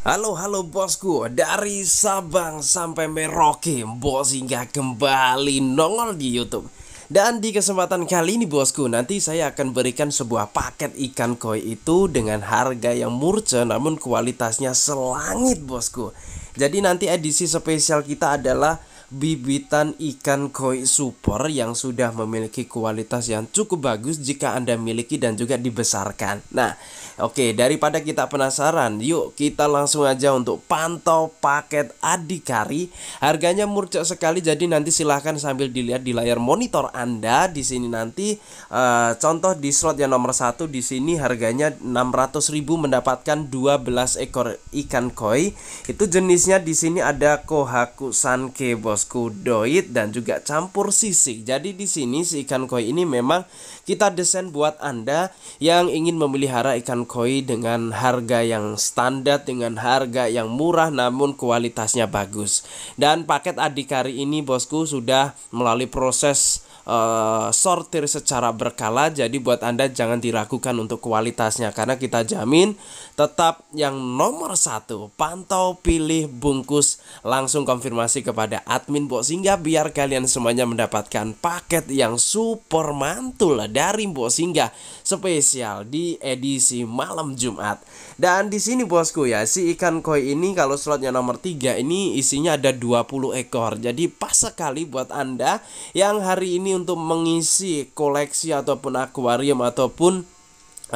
Halo halo bosku dari Sabang sampai Merauke bos hingga kembali nongol di YouTube dan di kesempatan kali ini bosku nanti saya akan berikan sebuah paket ikan koi itu dengan harga yang murce namun kualitasnya selangit bosku jadi nanti edisi spesial kita adalah bibitan ikan koi super yang sudah memiliki kualitas yang cukup bagus jika Anda miliki dan juga dibesarkan. Nah, oke, okay, daripada kita penasaran, yuk kita langsung aja untuk pantau paket Adikari. Harganya murcak sekali jadi nanti silahkan sambil dilihat di layar monitor Anda di sini nanti uh, contoh di slot yang nomor satu di sini harganya 600.000 mendapatkan 12 ekor ikan koi. Itu jenisnya di sini ada Kohaku Sanke, Bos bosku doit dan juga campur sisik. Jadi di sini si ikan koi ini memang kita desain buat Anda yang ingin memelihara ikan koi dengan harga yang standar dengan harga yang murah namun kualitasnya bagus. Dan paket adikari ini bosku sudah melalui proses Eh, sortir secara berkala. Jadi buat Anda jangan diragukan untuk kualitasnya karena kita jamin tetap yang nomor satu. Pantau, pilih, bungkus, langsung konfirmasi kepada admin Mbok Singga biar kalian semuanya mendapatkan paket yang super mantul dari Mbok Singga spesial di edisi malam Jumat. Dan di sini bosku ya, si ikan koi ini kalau slotnya nomor 3 ini isinya ada 20 ekor. Jadi pas sekali buat Anda yang hari ini untuk mengisi koleksi ataupun akuarium ataupun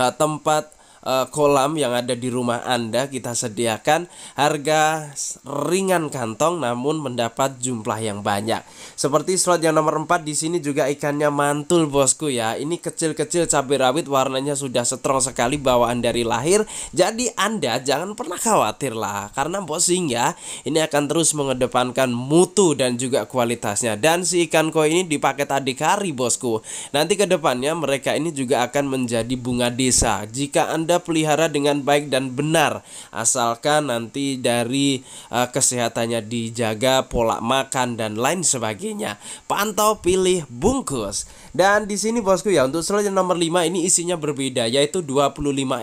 uh, tempat Eh, kolam yang ada di rumah Anda kita sediakan harga ringan kantong namun mendapat jumlah yang banyak. Seperti slot yang nomor 4 di sini juga ikannya mantul bosku ya. Ini kecil-kecil cabai rawit warnanya sudah strong sekali bawaan dari lahir. Jadi Anda jangan pernah khawatir lah karena bos ya. Ini akan terus mengedepankan mutu dan juga kualitasnya. Dan si ikan koi ini dipakai paket adikari bosku. Nanti depannya mereka ini juga akan menjadi bunga desa. Jika Anda anda pelihara dengan baik dan benar asalkan nanti dari uh, kesehatannya dijaga, pola makan dan lain sebagainya. Pantau, pilih, bungkus. Dan di sini bosku ya untuk selanjutnya nomor 5 ini isinya berbeda yaitu 25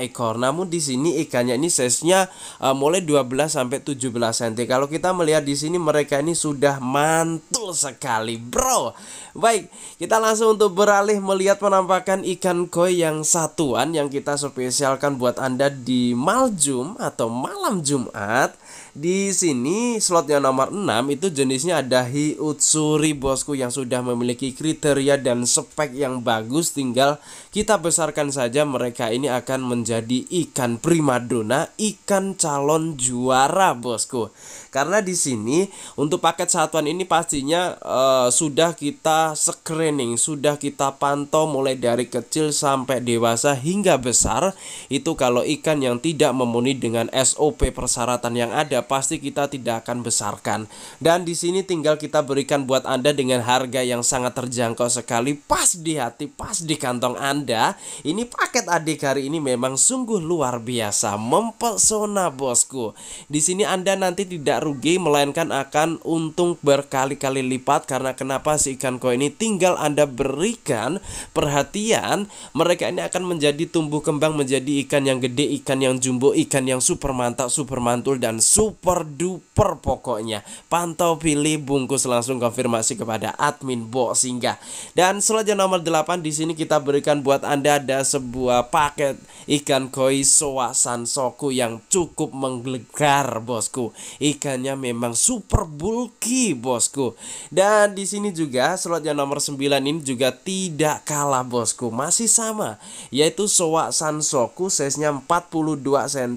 ekor. Namun di sini ikannya ini size-nya uh, mulai 12 sampai 17 cm. Kalau kita melihat di sini mereka ini sudah mantul sekali, bro. Baik, kita langsung untuk beralih melihat penampakan ikan koi yang satuan yang kita spesial persembahkan buat Anda di Maljum atau malam Jumat di sini slot yang nomor 6 itu jenisnya ada Hiutsuri bosku yang sudah memiliki kriteria dan spek yang bagus tinggal kita besarkan saja mereka ini akan menjadi ikan primadona, ikan calon juara bosku. Karena di sini untuk paket satuan ini pastinya uh, sudah kita screening, sudah kita pantau mulai dari kecil sampai dewasa hingga besar. Itu kalau ikan yang tidak memenuhi dengan SOP persyaratan yang ada Ya, pasti kita tidak akan besarkan. Dan di sini tinggal kita berikan buat Anda dengan harga yang sangat terjangkau sekali, pas di hati, pas di kantong Anda. Ini paket adik hari ini memang sungguh luar biasa, mempesona bosku. Di sini Anda nanti tidak rugi melainkan akan untung berkali-kali lipat karena kenapa si ikan koi ini tinggal Anda berikan perhatian, mereka ini akan menjadi tumbuh kembang menjadi ikan yang gede, ikan yang jumbo, ikan yang super mantap, super mantul dan super super duper pokoknya Pantau pilih bungkus langsung konfirmasi kepada admin Bo Singgah Dan selanjutnya nomor 8 di sini kita berikan buat Anda ada sebuah paket ikan koi soa sansoku yang cukup menggelegar bosku Ikannya memang super bulky bosku Dan di sini juga selanjutnya nomor 9 ini juga tidak kalah bosku Masih sama yaitu soa sansoku size-nya 42 cm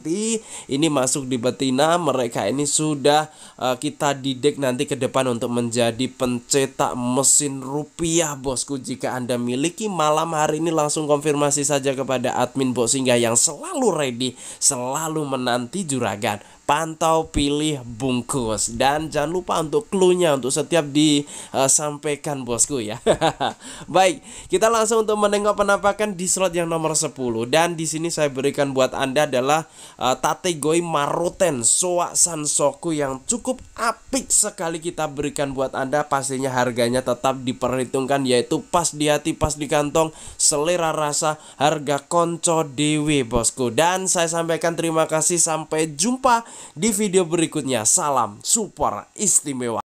Ini masuk di betina mereka mereka ini sudah uh, kita didik nanti ke depan untuk menjadi pencetak mesin rupiah bosku jika Anda miliki malam hari ini langsung konfirmasi saja kepada admin bos hingga yang selalu ready, selalu menanti juragan pantau pilih bungkus dan jangan lupa untuk clue untuk setiap disampaikan eh, bosku ya. Baik, kita langsung untuk menengok penampakan di slot yang nomor 10 dan di sini saya berikan buat Anda adalah uh, eh, goi maruten Soa Sansoku yang cukup apik sekali kita berikan buat Anda pastinya harganya tetap diperhitungkan yaitu pas di hati pas di kantong selera rasa harga konco dewi bosku dan saya sampaikan terima kasih sampai jumpa di video berikutnya. Salam super istimewa.